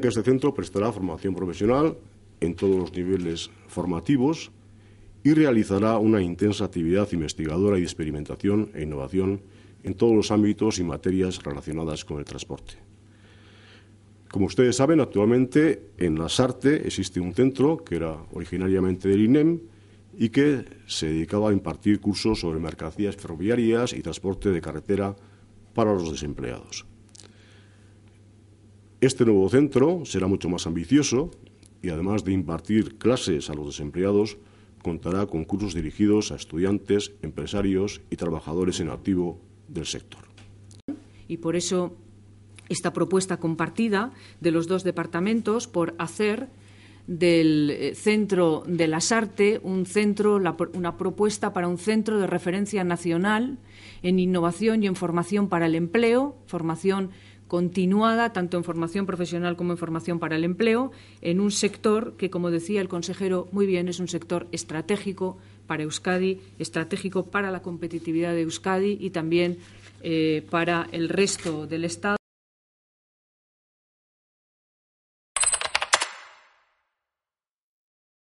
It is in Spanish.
que este centro prestará formación profesional en todos los niveles formativos y realizará una intensa actividad investigadora y experimentación e innovación en todos los ámbitos y materias relacionadas con el transporte. Como ustedes saben, actualmente en la Sarte existe un centro que era originariamente del INEM y que se dedicaba a impartir cursos sobre mercancías ferroviarias y transporte de carretera para los desempleados. Este nuevo centro será mucho más ambicioso y además de impartir clases a los desempleados, contará con cursos dirigidos a estudiantes, empresarios y trabajadores en activo del sector. Y por eso esta propuesta compartida de los dos departamentos por hacer del eh, Centro de las Artes, un centro, una propuesta para un centro de referencia nacional en innovación y en formación para el empleo, formación continuada, tanto en formación profesional como en formación para el empleo, en un sector que, como decía el consejero muy bien, es un sector estratégico para Euskadi, estratégico para la competitividad de Euskadi y también eh, para el resto del Estado.